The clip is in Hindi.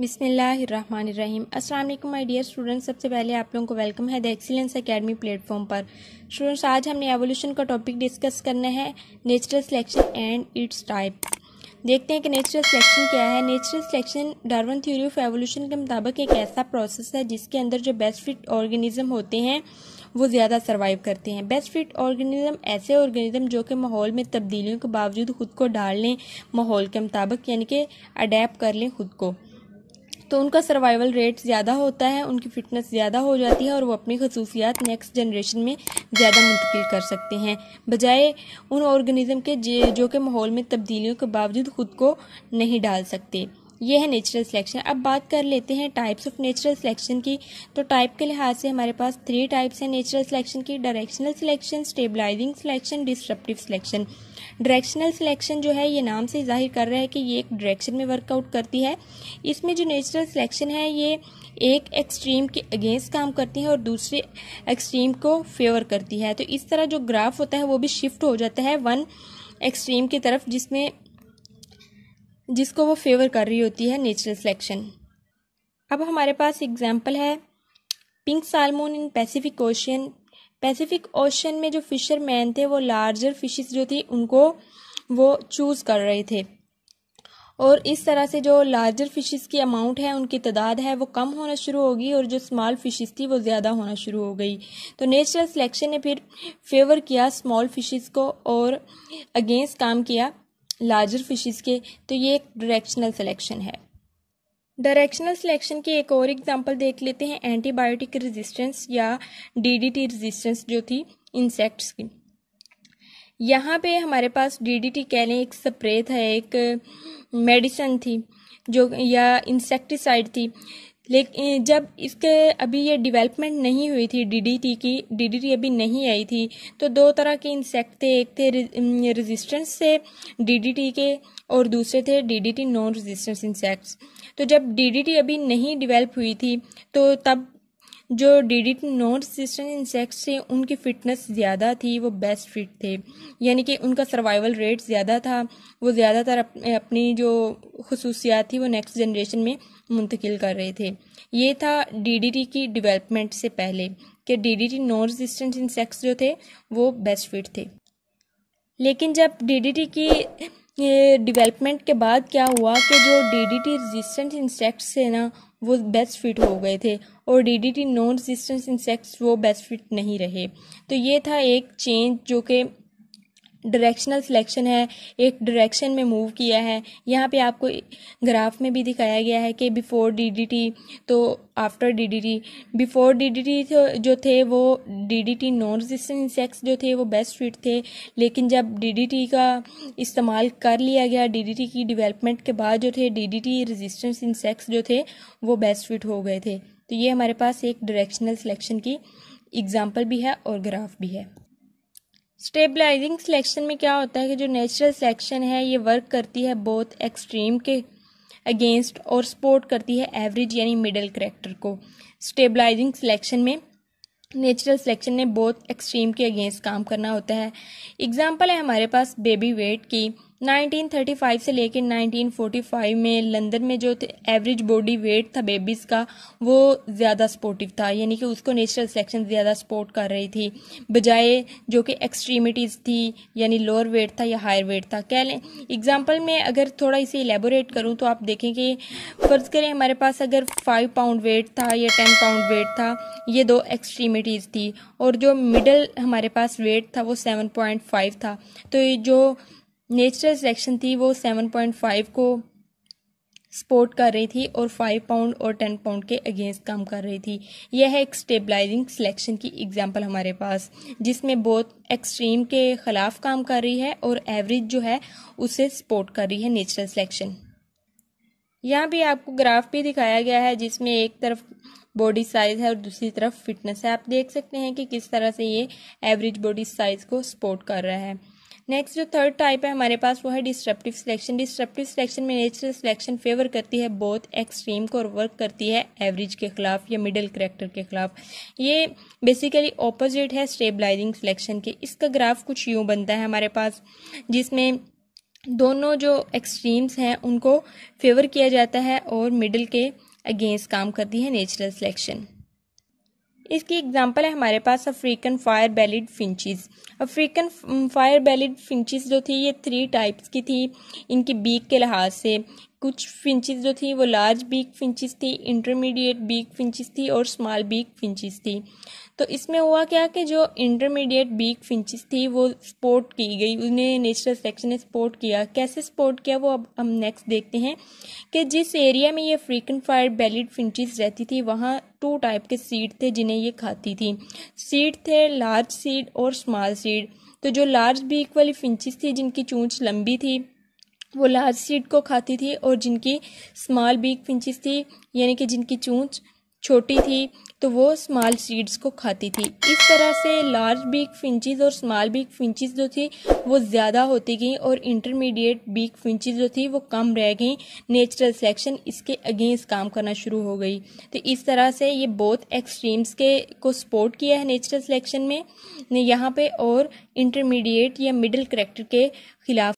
बिसमीम अल्लाम माय डियर स्टूडेंट्स सबसे पहले आप लोगों को वेलकम है द एक्सीलेंस एकेडमी प्लेटफॉर्म पर स्टूडेंट्स आज हमने एवोल्यूशन का टॉपिक डिस्कस करना है natural selection and its type देखते हैं कि नेचुरल सिलेक्शन क्या है natural selection Darwin theory of evolution के मुताबिक एक ऐसा प्रोसेस है जिसके अंदर जो बेस्ट फिट ऑर्गेनिज्म होते हैं वो ज़्यादा सर्वाइव करते हैं बेस्ट फिट ऑर्गेनिज्म ऐसे ऑर्गेनिज्म जो कि माहौल में तब्दीलियों के बावजूद खुद को ढाल लें माहौल के मुताबिक यानी कि अडेप्ट कर लें खुद को तो उनका सर्वाइवल रेट ज़्यादा होता है उनकी फ़िटनेस ज़्यादा हो जाती है और वो अपनी खसूसियात नेक्स्ट जनरेशन में ज़्यादा मुंतकिल कर सकते हैं बजाय उन ऑर्गेनिज़म के जो कि माहौल में तब्दीलियों के बावजूद ख़ुद को नहीं डाल सकते ये है नेचुरल सिलेक्शन अब बात कर लेते हैं टाइप्स ऑफ नेचुरल सिलेक्शन की तो टाइप के लिहाज से हमारे पास थ्री टाइप्स हैं नेचुरल सिलेक्शन की directional selection stabilising selection disruptive selection directional selection जो है ये नाम से जाहिर कर रहा है कि ये एक डायरेक्शन में वर्कआउट करती है इसमें जो नेचुरल सिलेक्शन है ये एक एक्सट्रीम के अगेंस्ट काम करती है और दूसरे एक्सट्रीम को फेवर करती है तो इस तरह जो ग्राफ होता है वो भी शिफ्ट हो जाता है वन एक्सट्रीम की तरफ जिसमें जिसको वो फेवर कर रही होती है नेचुरल सिलेक्शन अब हमारे पास एग्जाम्पल है pink salmon in Pacific Ocean Pacific Ocean में जो फिशरमैन थे वो लार्जर फिशेस जो थी उनको वो चूज़ कर रहे थे और इस तरह से जो लार्जर फिशेस की अमाउंट है उनकी तादाद है वो कम होना शुरू होगी और जो स्मॉल फिशेस थी वो ज़्यादा होना शुरू हो गई तो नेचुरल सिलेक्शन ने फिर फेवर किया स्मॉल फिशेस को और अगेंस्ट काम किया लार्जर फिशेस के तो ये एक डायरेक्शनल सिलेक्शन है डायरेक्शनल सिलेक्शन की एक और एग्जांपल देख लेते हैं एंटीबायोटिक रेजिस्टेंस या डीडीटी रेजिस्टेंस जो थी इंसेक्ट्स की यहाँ पे हमारे पास डीडीटी कह लें एक स्प्रे था एक मेडिसन थी जो या इंसेक्टिसाइड थी लेकिन जब इसके अभी ये डेवलपमेंट नहीं हुई थी डीडीटी की डीडीटी अभी नहीं आई थी तो दो तरह के इंसेक्ट थे एक थे रेजिस्टेंस से डीडीटी के और दूसरे थे डीडीटी नॉन रेजिस्टेंस इंसेक्ट्स तो जब डीडीटी अभी नहीं डेवलप हुई थी तो तब जो डिडिट नॉन रेसिस्टेंट इंसेक्ट्स थे उनकी फ़िटनेस ज़्यादा थी वो बेस्ट फिट थे यानी कि उनका सर्वाइवल रेट ज़्यादा था वो ज़्यादातर अपनी जो खसूसियात थी वो नेक्स्ट जनरेशन में मुंतकिल कर रहे थे ये था डी की डिवेलपमेंट से पहले कि टी नॉन रेजिस्टेंट इंसेक्ट्स जो थे वो बेस्ट फिट थे लेकिन जब डी की डेवलपमेंट के बाद क्या हुआ कि जो टी रेजिस्टेंट इंसेक्ट्स थे ना वो बेस्ट फिट हो गए थे और D D T non resistance insects वो बेस्ट फिट नहीं रहे तो ये था एक चेंज जो कि डायरेक्शनल सिलेक्शन है एक डायरेक्शन में मूव किया है यहाँ पे आपको ग्राफ में भी दिखाया गया है कि बिफ़ोर डीडीटी तो आफ्टर डीडीटी बिफ़ोर डीडीटी जो थे वो डीडीटी नॉन रेजिस्टेंट इंसेक्ट्स जो थे वो बेस्ट फिट थे लेकिन जब डीडीटी का इस्तेमाल कर लिया गया डीडीटी की डिवेलपमेंट के बाद जो थे डीडीटी रेजिस्टेंस इंसेक्ट्स जो थे वो बेस्ट फिट हो गए थे तो ये हमारे पास एक डायरेक्शनल सिलेक्शन की एग्ज़ाम्पल भी है और ग्राफ भी है स्टेबलाइजिंग सिलेक्शन में क्या होता है कि जो नेचुरल सिलेक्शन है ये वर्क करती है बोथ एक्सट्रीम के अगेंस्ट और सपोर्ट करती है एवरेज यानी मिडल करेक्टर को स्टेबलाइजिंग सिलेक्शन में नेचुरल सिलेक्शन ने बहुत एक्सट्रीम के अगेंस्ट काम करना होता है एग्जाम्पल है हमारे पास बेबी वेट की 1935 से लेकर 1945 में लंदन में जो एवरेज बॉडी वेट था बेबीज़ का वो ज़्यादा सपोर्टिव था यानी कि उसको नेचुरल सिलेक्शन ज़्यादा सपोर्ट कर रही थी बजाय जो कि एक्सट्रीमिटीज़ थी यानी लोअर वेट था या हायर वेट था कह लें एग्ज़ाम्पल में अगर थोड़ा इसे एलेबोरेट करूँ तो आप देखें कि फ़र्ज़ करें हमारे पास अगर फाइव पाउंड वेट था या टेन पाउंड वेट था ये दो एक्सट्रीमिटीज़ थी और जो मिडल हमारे पास वेट था वो सेवन पॉइंट फाइव था तो ये जो नेचुरल सिलेक्शन थी वो सेवन पॉइंट फाइव को सपोर्ट कर रही थी और फाइव पाउंड और टेन पाउंड के अगेंस्ट काम कर रही थी यह है एक स्टेबलाइजिंग सिलेक्शन की एग्जांपल हमारे पास जिसमें बहुत एक्सट्रीम के खिलाफ काम कर रही है और एवरेज जो है उसे सपोर्ट कर रही है नेचुरल सिलेक्शन यहाँ भी आपको ग्राफ भी दिखाया गया है जिसमें एक तरफ बॉडी साइज है और दूसरी तरफ फिटनेस है आप देख सकते हैं कि किस तरह से ये एवरेज बॉडी साइज को सपोर्ट कर रहा है नेक्स्ट जो थर्ड टाइप है हमारे पास वो है डिस्ट्रप्टिव सिलेक्शन डिस्ट्रप्टिव सिलेक्शन में नेचुरल सिलेक्शन फेवर करती है बहुत एक्सट्रीम को और वर्क करती है एवरेज के खिलाफ या मिडिल करेक्टर के खिलाफ ये बेसिकली ऑपोजिट है स्टेबलाइजिंग सिलेक्शन के इसका ग्राफ कुछ यूँ बनता है हमारे पास जिसमें दोनों जो एक्सट्रीम्स हैं उनको फेवर किया जाता है और मिडिल के अगेंस्ट काम करती है नेचुरल सिलेक्शन इसकी एग्जांपल है हमारे पास African fire bellied finches African fire bellied finches जो थी ये थ्री टाइप्स की थी इनकी बीक के लिहाज से कुछ फिंचिस जो थी वो लार्ज बीक फिंचिस थी इंटरमीडिएट बीक फिंचिस थी और स्मॉल बीक फिंचिस थी तो इसमें हुआ क्या कि जो इंटरमीडिएट बीक फिंचिस थी वो स्पोर्ट की गई उन्हें नेचुरल सेक्शन ने स्पोर्ट किया कैसे स्पोर्ट किया वो अब हम नेक्स्ट देखते हैं कि जिस एरिया में ये फ्रीकेंट फायर बेलिड फिंचिस रहती थी वहाँ टू टाइप के सीड थे जिन्हें ये खाती थी सीड थे लार्ज सीड और स्मॉल सीड तो जो लार्ज बीक वाली फिंचिस थी जिनकी चूँच लंबी थी वो लार्ज सीड को खाती थी और जिनकी स्मॉल बीक फिंचिस थी यानी कि जिनकी चूँच छोटी थी तो वो स्मॉल सीड्स को खाती थी इस तरह से लार्ज बीक फिंचज़ और स्मॉल बीक फिंचज़ जो थी वो ज़्यादा होती गई और इंटरमीडिएट बीक फिंचज़ जो थी वो कम रह गई नेचुरल सेलेक्शन इसके अगेंस्ट काम करना शुरू हो गई तो इस तरह से ये बहुत एक्सट्रीम्स के को सपोर्ट किया है नेचुरल सेलेक्शन में यहाँ पे और इंटरमीडिएट या मिडिल करेक्टर के खिलाफ